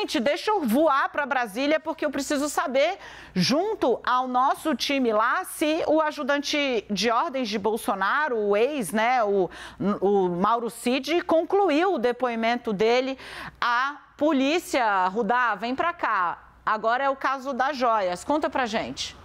Gente, deixa eu voar para Brasília porque eu preciso saber, junto ao nosso time lá, se o ajudante de ordens de Bolsonaro, o ex, né, o, o Mauro Cid, concluiu o depoimento dele à polícia. Rudá, vem para cá. Agora é o caso das joias. Conta para gente.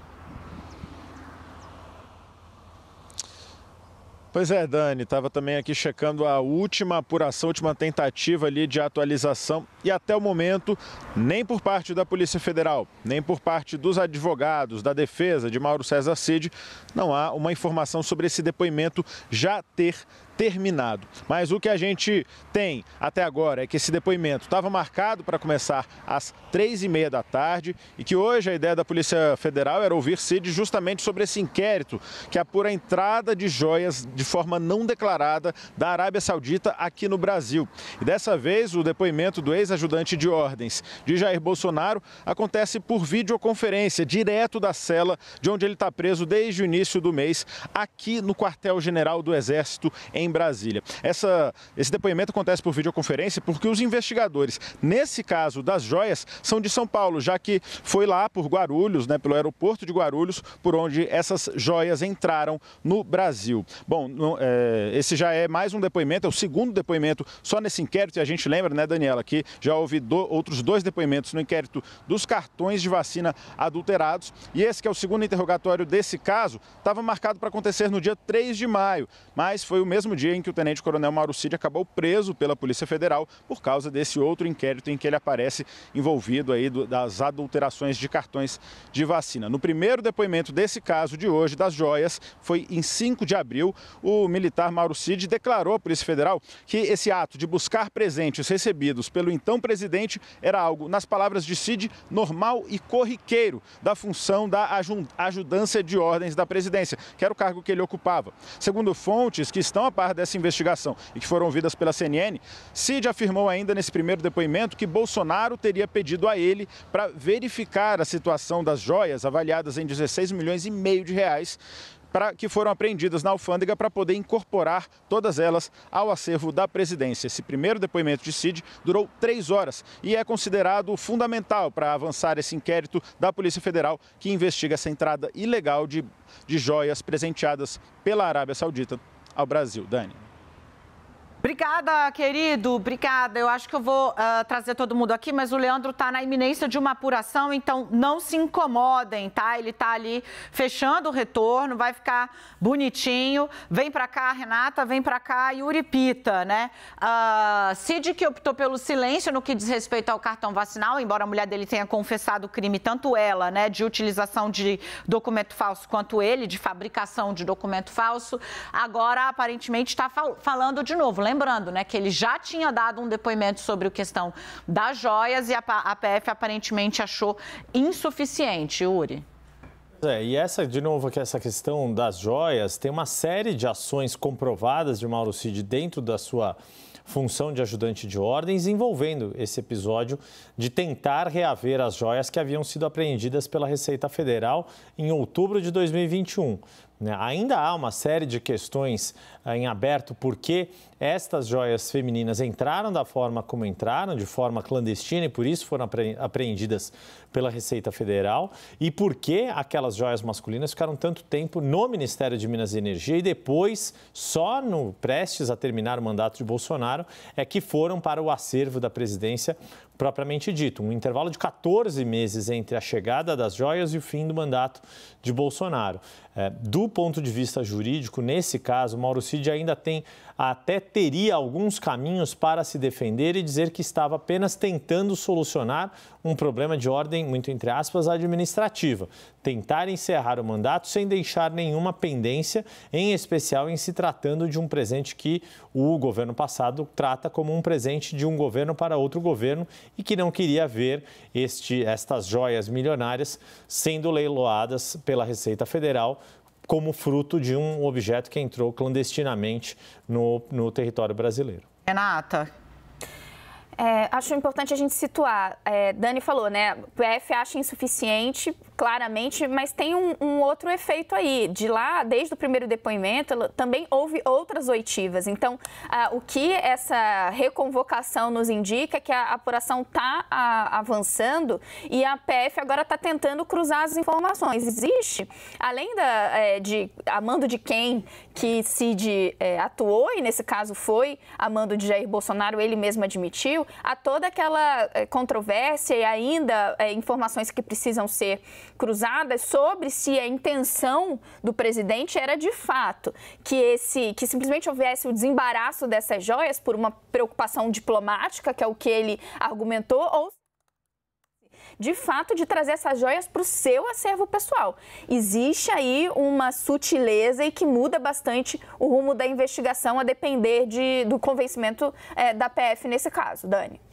Pois é, Dani, estava também aqui checando a última apuração, última tentativa ali de atualização e até o momento nem por parte da Polícia Federal, nem por parte dos advogados da defesa de Mauro César Cid, não há uma informação sobre esse depoimento já ter terminado. Mas o que a gente tem até agora é que esse depoimento estava marcado para começar às três e meia da tarde e que hoje a ideia da Polícia Federal era ouvir Cid justamente sobre esse inquérito que apura a entrada de joias de forma não declarada da Arábia Saudita aqui no Brasil. E dessa vez o depoimento do ex-ajudante de ordens de Jair Bolsonaro acontece por videoconferência direto da cela de onde ele está preso desde o início do mês aqui no quartel-general do Exército em em Brasília. Essa, esse depoimento acontece por videoconferência porque os investigadores, nesse caso das joias, são de São Paulo, já que foi lá por Guarulhos, né, pelo aeroporto de Guarulhos, por onde essas joias entraram no Brasil. Bom, no, é, esse já é mais um depoimento, é o segundo depoimento só nesse inquérito, e a gente lembra, né, Daniela, que já houve do, outros dois depoimentos no inquérito dos cartões de vacina adulterados, e esse que é o segundo interrogatório desse caso, estava marcado para acontecer no dia 3 de maio, mas foi o mesmo dia dia em que o tenente-coronel Mauro Cid acabou preso pela Polícia Federal por causa desse outro inquérito em que ele aparece envolvido aí das adulterações de cartões de vacina. No primeiro depoimento desse caso de hoje, das joias, foi em 5 de abril, o militar Mauro Cid declarou à Polícia Federal que esse ato de buscar presentes recebidos pelo então presidente era algo, nas palavras de Cid, normal e corriqueiro da função da ajudância de ordens da presidência, que era o cargo que ele ocupava. Segundo fontes que estão aparecendo, par dessa investigação e que foram ouvidas pela CNN, Cid afirmou ainda nesse primeiro depoimento que Bolsonaro teria pedido a ele para verificar a situação das joias avaliadas em 16 milhões e meio de reais para que foram apreendidas na alfândega para poder incorporar todas elas ao acervo da presidência. Esse primeiro depoimento de Cid durou três horas e é considerado fundamental para avançar esse inquérito da Polícia Federal que investiga essa entrada ilegal de, de joias presenteadas pela Arábia Saudita ao Brasil. Dani. Obrigada, querido. Obrigada. Eu acho que eu vou uh, trazer todo mundo aqui, mas o Leandro está na iminência de uma apuração, então não se incomodem, tá? Ele está ali fechando o retorno, vai ficar bonitinho. Vem para cá, Renata, vem para cá, e Uripita, né? Uh, Cid, que optou pelo silêncio no que diz respeito ao cartão vacinal, embora a mulher dele tenha confessado o crime, tanto ela, né, de utilização de documento falso, quanto ele, de fabricação de documento falso, agora aparentemente está fal falando de novo. Lembra? lembrando, né, que ele já tinha dado um depoimento sobre a questão das joias e a, a PF aparentemente achou insuficiente, Uri. É, e essa, de novo, que essa questão das joias, tem uma série de ações comprovadas de Mauro Cid dentro da sua função de ajudante de ordens, envolvendo esse episódio de tentar reaver as joias que haviam sido apreendidas pela Receita Federal em outubro de 2021. Né? Ainda há uma série de questões eh, em aberto porque estas joias femininas entraram da forma como entraram, de forma clandestina, e por isso foram apreendidas pela Receita Federal, e por que aquelas joias masculinas ficaram tanto tempo no Ministério de Minas e Energia e depois, só no prestes a terminar o mandato de Bolsonaro, é que foram para o acervo da presidência propriamente dito. Um intervalo de 14 meses entre a chegada das joias e o fim do mandato de Bolsonaro. Eh, do ponto de vista jurídico, nesse caso, Mauro Cid ainda tem, até teria alguns caminhos para se defender e dizer que estava apenas tentando solucionar um problema de ordem, muito entre aspas, administrativa. Tentar encerrar o mandato sem deixar nenhuma pendência, em especial em se tratando de um presente que o governo passado trata como um presente de um governo para outro governo e que não queria ver este, estas joias milionárias sendo leiloadas pela Receita Federal como fruto de um objeto que entrou clandestinamente no, no território brasileiro. Renata, é, acho importante a gente situar. É, Dani falou, né? O PF acha insuficiente, claramente, mas tem um, um, outro efeito aí. De lá, desde o primeiro depoimento, também houve outras oitivas. Então, ah, o que essa reconvocação nos indica é que a apuração está avançando e a PF agora está tentando cruzar as informações. Existe, além da, é, de amando de quem que Cid é, atuou, e nesse caso foi amando de Jair Bolsonaro, ele mesmo admitiu, a toda aquela eh, controvérsia e ainda é, informações que precisam ser cruzadas sobre se a intenção do presidente era de fato que esse que simplesmente houvesse o desembaraço dessas joias por uma preocupação diplomática, que é o que ele argumentou, ou de fato, de trazer essas joias para o seu acervo pessoal. Existe aí uma sutileza e que muda bastante o rumo da investigação a depender de, do convencimento é, da PF nesse caso, Dani.